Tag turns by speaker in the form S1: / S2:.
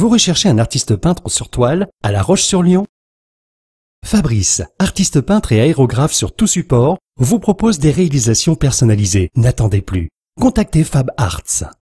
S1: Vous recherchez un artiste peintre sur toile à La roche sur lyon Fabrice, artiste peintre et aérographe sur tout support, vous propose des réalisations personnalisées. N'attendez plus. Contactez Fab Arts.